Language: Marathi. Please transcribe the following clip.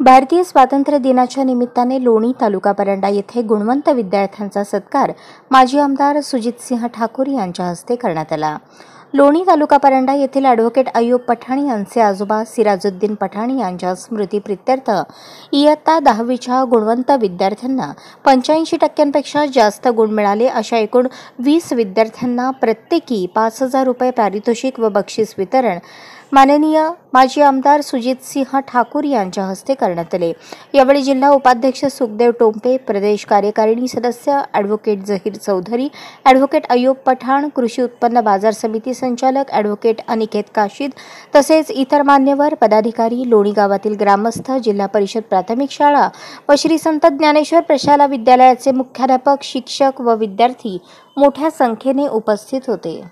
भारतीय स्वातंत्र्य दिनाच्या निमित्ताने लोणी तालुका परंडा येथे गुणवंत विद्यार्थ्यांचा सत्कार माजी आमदार सुजितसिंह ठाकूर यांच्या हस्ते करण्यात आला लोणी तालुका परंडा येथील ॲडव्होकेट अय्यूब पठाणी यांचे आजोबा सिराजुद्दीन पठाणी यांच्या स्मृतीप्रित्यर्थ इयत्ता दहावीच्या गुणवंत विद्यार्थ्यांना पंच्याऐंशी टक्क्यांपेक्षा जास्त गुण मिळाले अशा एकूण वीस विद्यार्थ्यांना प्रत्येकी पाच हजार रुपये पारितोषिक व बक्षीस वितरण माननीय माजी आमदार सुजित सिंह ठाकूर यांच्या हस्ते करण्यात आले यावेळी जिल्हा उपाध्यक्ष सुखदेव टोंपे प्रदेश कार्यकारिणी सदस्य ॲडव्होकेट जहीर चौधरी ॲडव्होकेट अयोब पठाण कृषी उत्पन्न बाजार समिती संचालक ॲडव्होकेट अनिकेत काशीद तसेच इतर मान्यवर पदाधिकारी लोणी गावातील ग्रामस्थ जिल्हा परिषद प्राथमिक शाळा व श्री संत ज्ञानेश्वर प्रशाला विद्यालयाचे मुख्याध्यापक शिक्षक व विद्यार्थी मोठ्या संख्येने उपस्थित होते